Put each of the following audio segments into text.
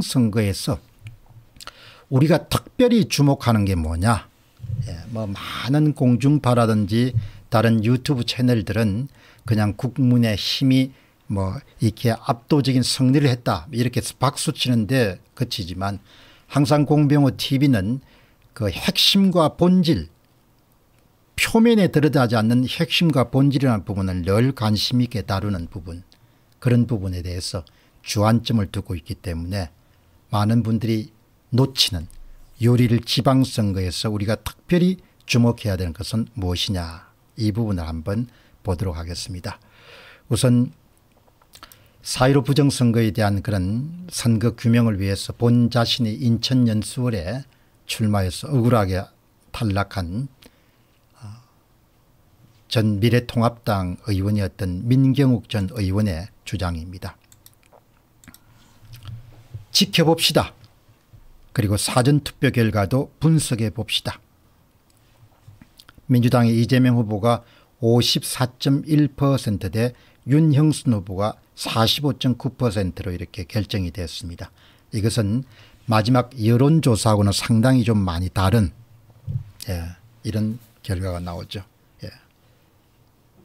지방선거에서 우리가 특별히 주목하는 게 뭐냐 예, 뭐 많은 공중파라든지 다른 유튜브 채널들은 그냥 국문의 힘이 뭐 이렇게 압도적인 승리를 했다 이렇게 박수 치는데 그치지만 항상 공병호 tv는 그 핵심과 본질 표면에 들어가지 않는 핵심과 본질이라는 부분을 늘 관심 있게 다루는 부분 그런 부분에 대해서 주안점을 두고 있기 때문에 많은 분들이 놓치는 요리를 지방선거에서 우리가 특별히 주목해야 되는 것은 무엇이냐 이 부분을 한번 보도록 하겠습니다. 우선 4.15 부정선거에 대한 그런 선거 규명을 위해서 본 자신이 인천 연수월에 출마해서 억울하게 탈락한 아, 전 미래통합당 의원이었던 민경욱 전 의원의 주장입니다. 지켜봅시다. 그리고 사전투표 결과도 분석해 봅시다. 민주당의 이재명 후보가 54.1%대 윤형순 후보가 45.9%로 이렇게 결정이 됐습니다. 이것은 마지막 여론조사하고는 상당히 좀 많이 다른 예, 이런 결과가 나오죠. 예.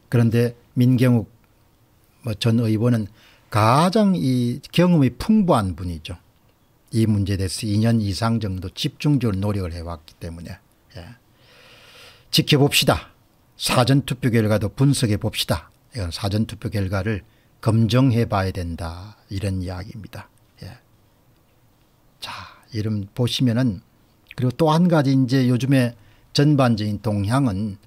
그런데 민경욱 뭐 전 의원은 가장 이 경험이 풍부한 분이죠. 이 문제에 대해서 2년 이상 정도 집중적으로 노력을 해왔기 때문에 예. 지켜봅시다. 사전투표 결과도 분석해 봅시다. 이건 사전투표 결과를 검증해 봐야 된다. 이런 이야기입니다. 예. 자, 이름 보시면은 그리고 또 한 가지 이제 요즘에 전반적인 동향은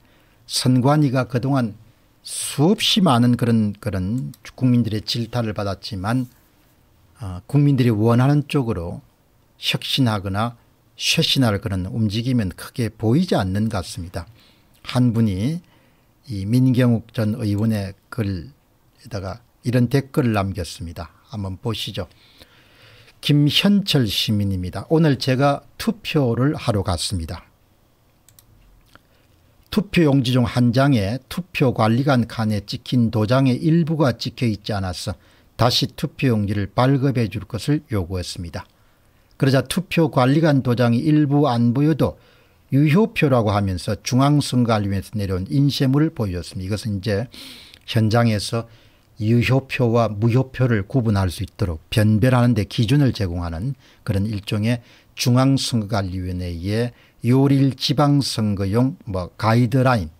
선관위가 그동안 수없이 많은 그런 그런 국민들의 질타를 받았지만 어, 국민들이 원하는 쪽으로 혁신하거나 쇄신할 그런 움직임은 크게 보이지 않는 것 같습니다. 한 분이 이 민경욱 전 의원의 글에다가 이런 댓글을 남겼습니다. 한번 보시죠. 김현철 시민입니다. 오늘 제가 투표를 하러 갔습니다. 투표용지 중 한 장에 투표관리관 칸에 찍힌 도장의 일부가 찍혀 있지 않아서 다시 투표용지를 발급해 줄 것을 요구했습니다. 그러자 투표관리관 도장이 일부 안 보여도 유효표라고 하면서 중앙선거관리위원회에서 내려온 인쇄물을 보여줬습니다. 이것은 이제 현장에서 유효표와 무효표를 구분할 수 있도록 변별하는 데 기준을 제공하는 그런 일종의 중앙선거관리위원회의 요일 지방선거용 뭐 가이드라인,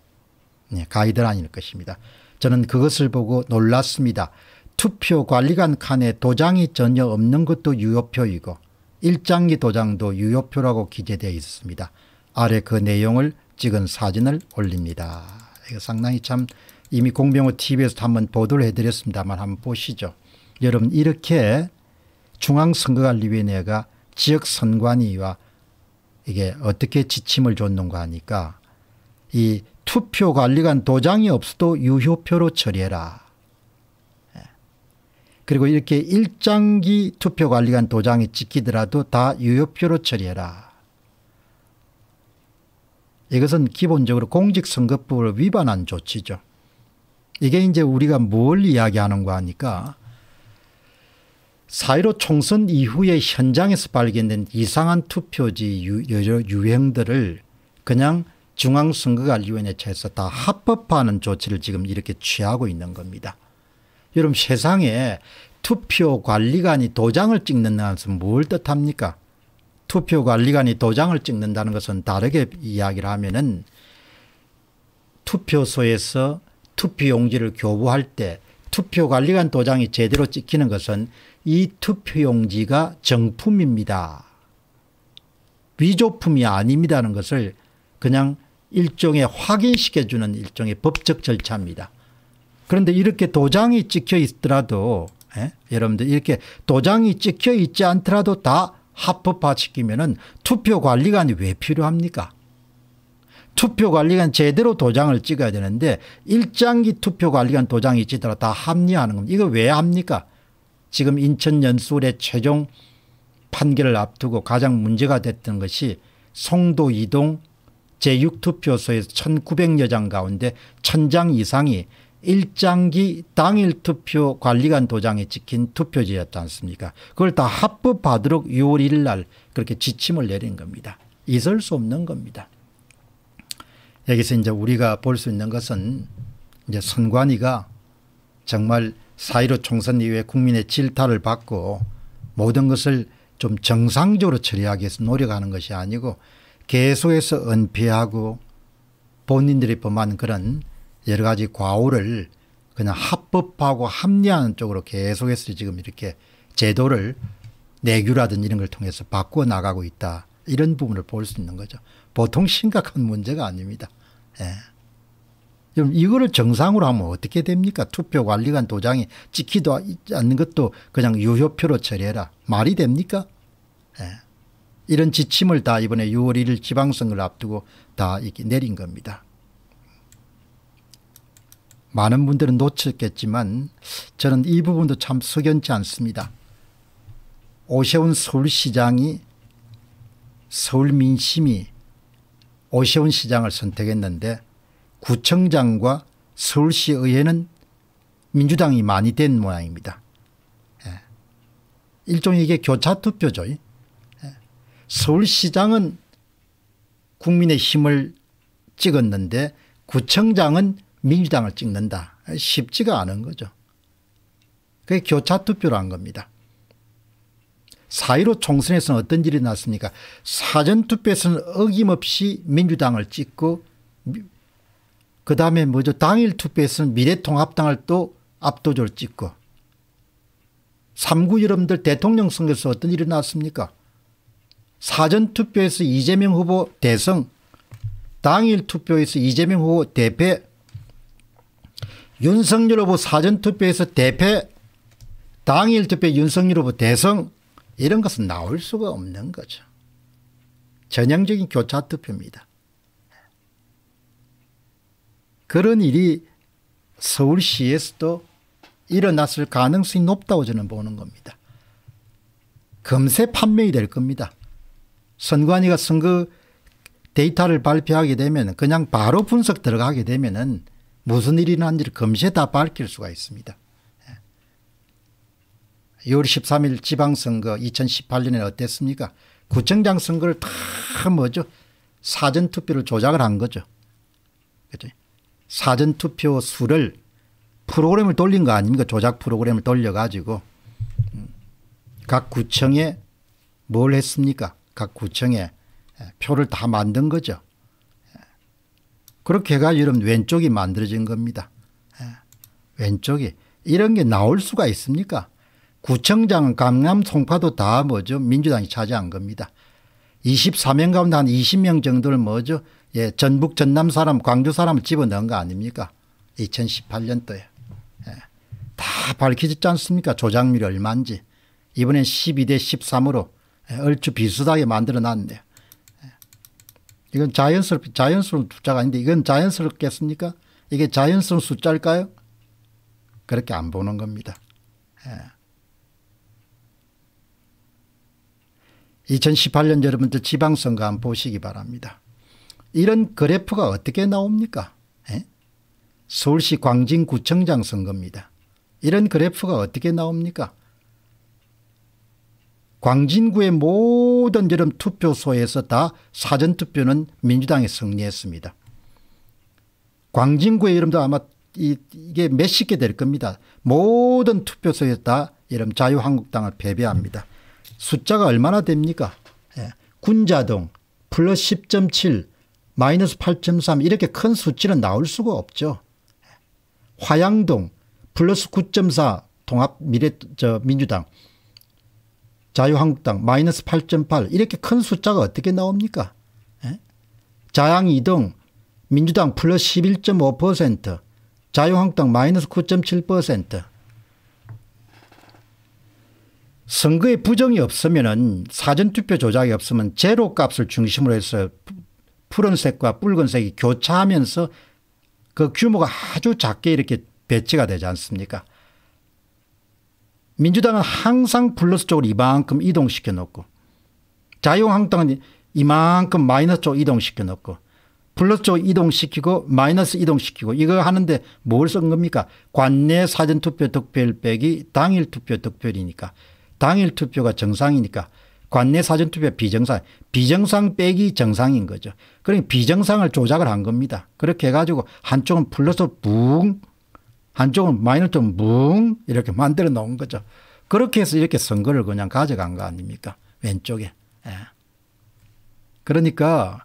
네, 가이드라인일 것입니다. 저는 그것을 보고 놀랐습니다. 투표 관리관 칸에 도장이 전혀 없는 것도 유효표이고 일장기 도장도 유효표라고 기재되어 있습니다. 아래 그 내용을 찍은 사진을 올립니다. 이거 상당히 참 이미 공병호 TV에서도 한번 보도를 해드렸습니다만 한번 보시죠. 여러분 이렇게 중앙선거관리위원회가 지역선관위와 이게 어떻게 지침을 줬는가 하니까 이 투표관리관 도장이 없어도 유효표로 처리해라. 그리고 이렇게 일장기 투표관리관 도장이 찍히더라도 다 유효표로 처리해라. 이것은 기본적으로 공직선거법을 위반한 조치죠. 이게 이제 우리가 뭘 이야기하는가 하니까 사1로 총선 이후에 현장에서 발견된 이상한 투표지 유행들을 그냥 중앙선거관리위원회에서 다 합법화하는 조치를 지금 이렇게 취하고 있는 겁니다. 여러분 세상에 투표 관리관이 도장을 찍는다는 것은 뭘 뜻합니까? 투표 관리관이 도장을 찍는다는 것은 다르게 이야기를 하면은 투표소에서 투표용지를 교부할 때 투표관리관 도장이 제대로 찍히는 것은 이 투표용지가 정품입니다. 위조품이 아닙니다는 것을 그냥 일종의 확인시켜주는 일종의 법적 절차입니다. 그런데 이렇게 도장이 찍혀 있더라도 예? 여러분들 이렇게 도장이 찍혀 있지 않더라도 다 합법화 시키면은 투표관리관이 왜 필요합니까? 투표관리관 제대로 도장을 찍어야 되는데 일장기 투표관리관 도장이 있더라 다 합리화하는 겁니다. 이거 왜 합니까? 지금 인천 연수의 최종 판결을 앞두고 가장 문제가 됐던 것이 송도 이동 제6투표소에서 1900여 장 가운데 1000장 이상이 일장기 당일 투표 관리관 도장에 찍힌 투표지였지 않습니까 그걸 다 합법하도록 6월 1일 날 그렇게 지침을 내린 겁니다. 있을 수 없는 겁니다. 여기서 이제 우리가 볼 수 있는 것은 이제 선관위가 정말 사1 5 총선 이후에 국민의 질타를 받고 모든 것을 좀 정상적으로 처리하기 위해서 노력하는 것이 아니고 계속해서 은폐하고 본인들이 범한 그런 여러 가지 과오를 그냥 합법하고 합리화하는 쪽으로 계속해서 지금 이렇게 제도를 내규라든지 이런 걸 통해서 바꾸어 나가고 있다. 이런 부분을 볼 수 있는 거죠. 보통 심각한 문제가 아닙니다. 예. 그럼 이거를 정상으로 하면 어떻게 됩니까? 투표관리관 도장이 찍히도 않는 것도 그냥 유효표로 처리해라. 말이 됩니까? 예. 이런 지침을 다 이번에 6월 1일 지방선거를 앞두고 다 이렇게 내린 겁니다. 많은 분들은 놓쳤겠지만 저는 이 부분도 참 석연치 않습니다. 오세훈 서울시장이 서울 민심이 오세훈 시장을 선택했는데 구청장과 서울시 의회는 민주당이 많이 된 모양입니다. 예. 일종의 이게 교차투표죠. 예. 서울시장은 국민의 힘을 찍었는데 구청장은 민주당을 찍는다. 쉽지가 않은 거죠. 그게 교차투표를한 겁니다. 4.15 총선에서는 어떤 일이 났습니까? 사전투표에서는 어김없이 민주당을 찍고 그 다음에 뭐죠? 당일 투표에서는 미래통합당을 또 압도적으로 찍고 3구 여러분들 대통령 선거에서 어떤 일이 났습니까? 사전투표에서 이재명 후보 대성 당일 투표에서 이재명 후보 대패 윤석열 후보 사전투표에서 대패 당일 투표 윤석열 후보 대성 이런 것은 나올 수가 없는 거죠. 전형적인 교차투표입니다. 그런 일이 서울시에서도 일어났을 가능성이 높다고 저는 보는 겁니다. 금세 판명이 될 겁니다. 선관위가 선거 데이터를 발표하게 되면 그냥 바로 분석 들어가게 되면 은 무슨 일이 난지를 금에다 밝힐 수가 있습니다. 6월 예. 13일 지방선거 2018년에 어땠습니까? 구청장 선거를 다 뭐죠? 사전투표를 조작을 한 거죠. 그죠? 사전투표 수를 프로그램을 돌린 거 아닙니까? 조작 프로그램을 돌려가지고 각 구청에 뭘 했습니까? 각 구청에 표를 다 만든 거죠. 그렇게 해가 여러분 왼쪽이 만들어진 겁니다. 예. 왼쪽이. 이런 게 나올 수가 있습니까? 구청장, 강남, 송파도 다 뭐죠? 민주당이 차지한 겁니다. 24명 가운데 한 20명 정도를 뭐죠? 예, 전북, 전남 사람, 광주 사람을 집어넣은 거 아닙니까? 2018년도에. 예, 다 밝혀졌지 않습니까? 조작률이 얼마인지. 이번엔 12대 13으로 예, 얼추 비슷하게 만들어 놨네요. 이건 자연스럽 자연스러운 숫자가 아닌데 이건 자연스럽겠습니까? 이게 자연스러운 숫자일까요? 그렇게 안 보는 겁니다. 예. 2018년 여러분들 지방선거 한 보시기 바랍니다. 이런 그래프가 어떻게 나옵니까? 예? 서울시 광진구청장 선거입니다. 이런 그래프가 어떻게 나옵니까? 광진구의 모든 여름 투표소에서 다 사전투표는 민주당이 승리했습니다. 광진구의 여름도 아마 이, 이게 몇십 개 될 겁니다. 모든 투표소에 다 여름 자유한국당을 패배합니다. 숫자가 얼마나 됩니까? 예. 군자동 플러스 10.7 마이너스 8.3 이렇게 큰 수치는 나올 수가 없죠. 예, 화양동 플러스 9.4 통합 미래 저 민주당 자유한국당 마이너스 8.8 이렇게 큰 숫자가 어떻게 나옵니까? 에? 예? 자양 2등 민주당 플러스 11.5% 자유한국당 마이너스 9.7% 선거에 부정이 없으면 사전투표 조작이 없으면 제로 값을 중심으로 해서 푸른색과 붉은색이 교차하면서 그 규모가 아주 작게 이렇게 배치가 되지 않습니까 민주당은 항상 플러스 쪽으로 이만큼 이동시켜 놓고 자유한국당은 이만큼 마이너스 쪽 이동시켜 놓고 플러스 쪽 이동시키고 마이너스 이동시키고 이거 하는데 뭘 쓴 겁니까 관내 사전투표 득표율 빼기 당일 투표 득표율이니까 당일 투표가 정상이니까 관내 사전투표 비정상 비정상 빼기 정상인 거죠. 그러니 비정상을 조작을 한 겁니다. 그렇게 해가지고 한쪽은 플러스 붕 한쪽은 마이너점 뭉 이렇게 만들어 놓은 거죠. 그렇게 해서 이렇게 선거를 그냥 가져간 거 아닙니까? 왼쪽에. 예. 그러니까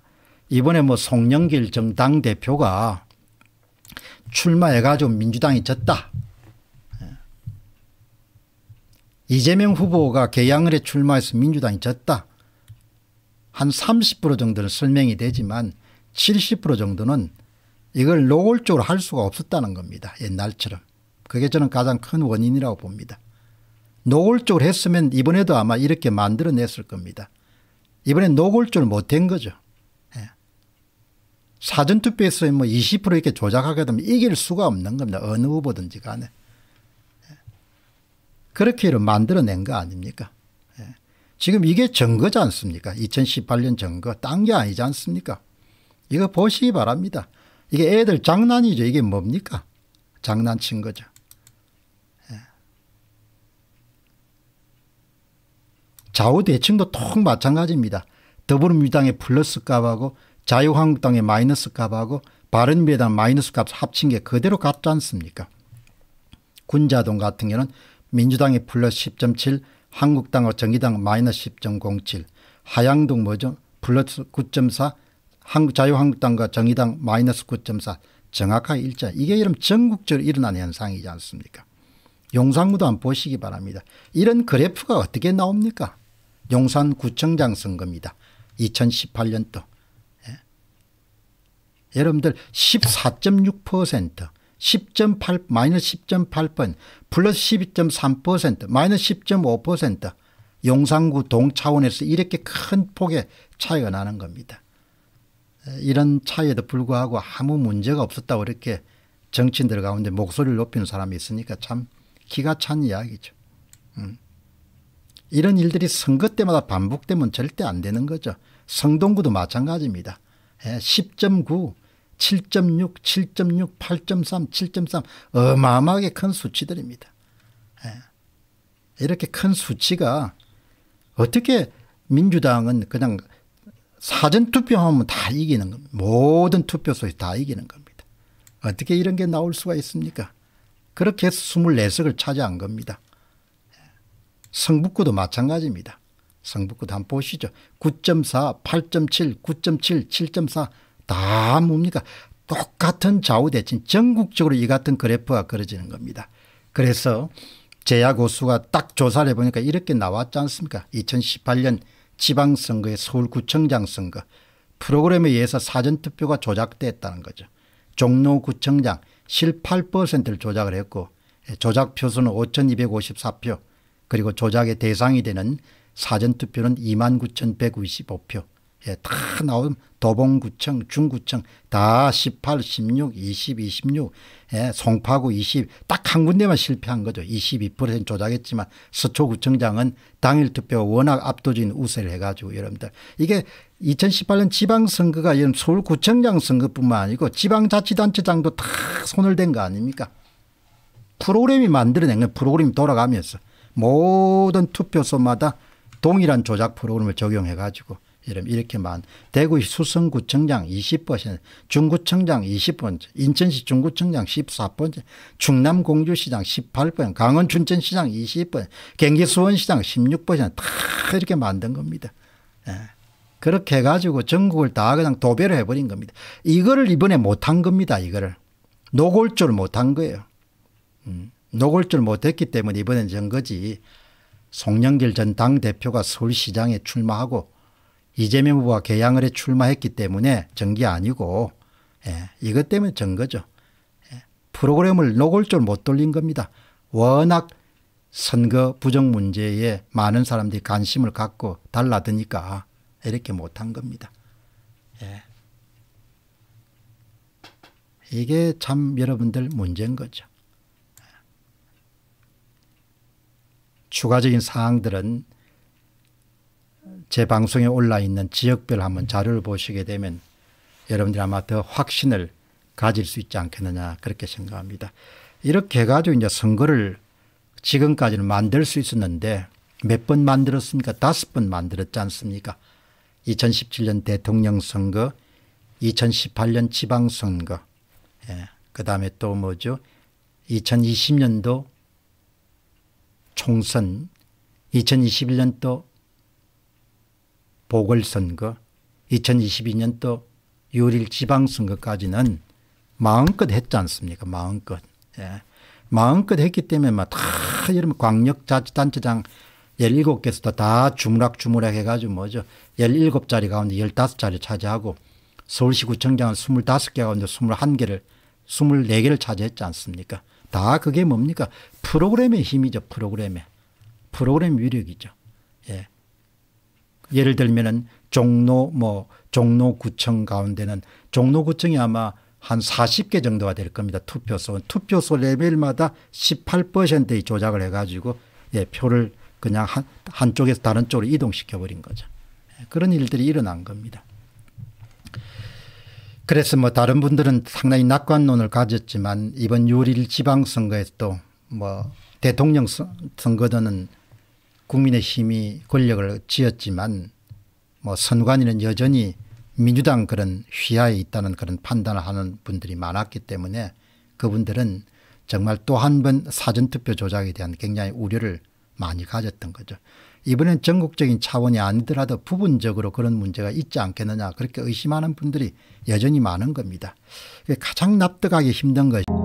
이번에 뭐 송영길 정당 대표가 출마해가지고 민주당이 졌다. 예. 이재명 후보가 개항을에 출마해서 민주당이 졌다. 한 30% 정도는 설명이 되지만 70% 정도는 이걸 노골적으로 할 수가 없었다는 겁니다. 옛날처럼. 그게 저는 가장 큰 원인이라고 봅니다. 노골적으로 했으면 이번에도 아마 이렇게 만들어냈을 겁니다. 이번엔 노골적으로 못된 거죠. 예. 사전투표에서 뭐20% 이렇게 조작하게 되면 이길 수가 없는 겁니다. 어느 후보든지 간에. 예. 그렇게 만들어낸 거 아닙니까? 예. 지금 이게 증거지 않습니까? 2018년 증거. 딴 게 아니지 않습니까? 이거 보시기 바랍니다. 이게 애들 장난이죠. 이게 뭡니까? 장난친 거죠. 예. 좌우 대칭도 통 마찬가지입니다. 더불어민주당의 플러스 값하고 자유한국당의 마이너스 값하고 바른미래당 마이너스 값 합친 게 그대로 같지 않습니까? 군자동 같은 경우는 민주당의 플러스 10.7, 한국당과 정의당 마이너스 10.07, 하양동 뭐죠? 플러스 9.4, 한국 자유한국당과 정의당 마이너스 9.4정확한 일자 이게 이런 전국적으로 일어나 현상이지 않습니까 용산구도 한번 보시기 바랍니다. 이런 그래프가 어떻게 나옵니까 용산구청장 선거입니다. 2018년도 예. 여러분들 14.6% 10.8 마이너스 1 0 8 플러스 12.3% 마이너스 10.5% 용산구 동차원에서 이렇게 큰 폭의 차이가 나는 겁니다. 이런 차이에도 불구하고 아무 문제가 없었다고 이렇게 정치인들 가운데 목소리를 높이는 사람이 있으니까 참 기가 찬 이야기죠. 음. 이런 일들이 선거 때마다 반복되면 절대 안 되는 거죠. 성동구도 마찬가지입니다. 10.9, 7.6, 7.6, 8.3, 7.3 어마어마하게 큰 수치들입니다. 예. 이렇게 큰 수치가 어떻게 민주당은 그냥 사전 투표하면 다 이기는 겁니다. 모든 투표소에 다 이기는 겁니다. 어떻게 이런 게 나올 수가 있습니까? 그렇게 해서 24석을 차지한 겁니다. 성북구도 마찬가지입니다. 성북구도 한번 보시죠. 9.4, 8.7, 9.7, 7.4 다 뭡니까? 똑같은 좌우 대칭 전국적으로 이 같은 그래프가 그려지는 겁니다. 그래서 제약 고수가 딱 조사를 해보니까 이렇게 나왔지 않습니까? 2018년 지방선거에 서울구청장 선거 프로그램에 의해서 사전투표가 조작됐다는 거죠. 종로구청장 18%를 조작을 했고 예, 조작 표수는 5254표 그리고 조작의 대상이 되는 사전투표는 29,155표 예, 다 나오면 도봉구청, 중구청 다 18, 16, 20, 26, 예, 송파구 20, 딱 한 군데만 실패한 거죠. 22% 조작했지만 서초구청장은 당일 투표 워낙 압도적인 우세를 해가지고 여러분들 이게 2018년 지방선거가 이런 서울구청장 선거뿐만 아니고 지방자치단체장도 다 손을 댄 거 아닙니까? 프로그램이 만들어낸 건 프로그램이 돌아가면서 모든 투표소마다 동일한 조작 프로그램을 적용해 가지고 이름 이렇게만 대구시 수성구청장 20%, 중구청장 20%, 인천시 중구청장 14%, 충남공주시장 18%, 강원 춘천시장 20%, 경기 수원시장 16%다 이렇게 만든 겁니다. 예. 그렇게 해가지고 전국을 다 그냥 도배를 해버린 겁니다. 이거를 이번에 못한 겁니다. 이거를. 노골줄 못한 거예요. 음. 노골줄 못했기 때문에 이번엔 전 거지. 송영길 전 당대표가 서울시장에 출마하고 이재명 후보가 개양을해 출마했기 때문에 정기 아니고 예, 이것 때문에 전 거죠. 예, 프로그램을 노골절 못 돌린 겁니다. 워낙 선거 부정 문제에 많은 사람들이 관심을 갖고 달라드니까 이렇게 못한 겁니다. 예. 이게 참 여러분들 문제인 거죠. 예. 추가적인 사항들은 제 방송에 올라 있는 지역별 한번 자료를 보시게 되면 여러분들이 아마 더 확신을 가질 수 있지 않겠느냐 그렇게 생각합니다. 이렇게 해가지고 이제 선거를 지금까지는 만들 수 있었는데 몇 번 만들었습니까? 다섯 번 만들었지 않습니까? 2017년 대통령 선거, 2018년 지방선거, 예. 그 다음에 또 뭐죠? 2020년도 총선, 2021년 또 보궐선거 2022년도 유일 지방선거까지는 마음껏 했지 않습니까 마음껏. 예. 마음껏 했기 때문에 막다 뭐 여러분 광역자치단체장 17개에서 다 주물락주물락 해가지고 뭐죠 17자리 가운데 15자리 차지하고 서울시구청장은 25개 가운데 21개를 24개를 차지했지 않습니까 다 그게 뭡니까 프로그램의 힘이죠 프로그램의 프로그램 위력이죠 예. 예를 들면은 종로 뭐 종로구청 가운데는 종로구청이 아마 한 40개 정도가 될 겁니다. 투표소. 투표소 레벨마다 18%의 조작을 해가지고 예, 표를 그냥 한, 한쪽에서 다른 쪽으로 이동시켜버린 거죠. 예, 그런 일들이 일어난 겁니다. 그래서 뭐 다른 분들은 상당히 낙관론을 가졌지만 이번 6일 지방선거에서도 뭐 대통령 선거도는 국민의힘이 권력을 쥐었지만 뭐 선관위는 여전히 민주당 그런 휘하에 있다는 그런 판단을 하는 분들이 많았기 때문에 그분들은 정말 또 한 번 사전투표 조작에 대한 굉장히 우려를 많이 가졌던 거죠. 이번엔 전국적인 차원이 아니더라도 부분적으로 그런 문제가 있지 않겠느냐 그렇게 의심하는 분들이 여전히 많은 겁니다. 가장 납득하기 힘든 것이